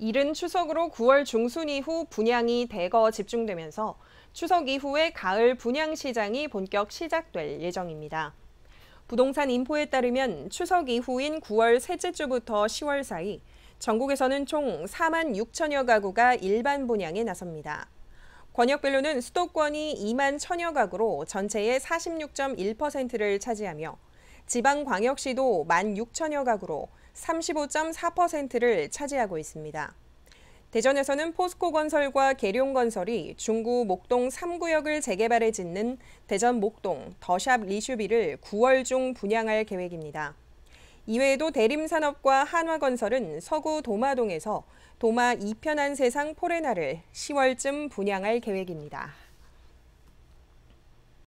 이른 추석으로 9월 중순 이후 분양이 대거 집중되면서 추석 이후에 가을 분양 시장이 본격 시작될 예정입니다. 부동산 인포에 따르면 추석 이후인 9월 셋째 주부터 10월 사이 전국에서는 총 4만 6천여 가구가 일반 분양에 나섭니다. 권역별로는 수도권이 2만 1천여 가구로 전체의 46.1%를 차지하며 지방광역시도 1만 6천여 가구로 35.4%를 차지하고 있습니다. 대전에서는 포스코 건설과 계룡 건설이 중구 목동 3구역을 재개발해 짓는 대전 목동 더샵 리슈비를 9월 중 분양할 계획입니다. 이외에도 대림산업과 한화건설은 서구 도마동에서 도마 2편한 세상 포레나를 10월쯤 분양할 계획입니다.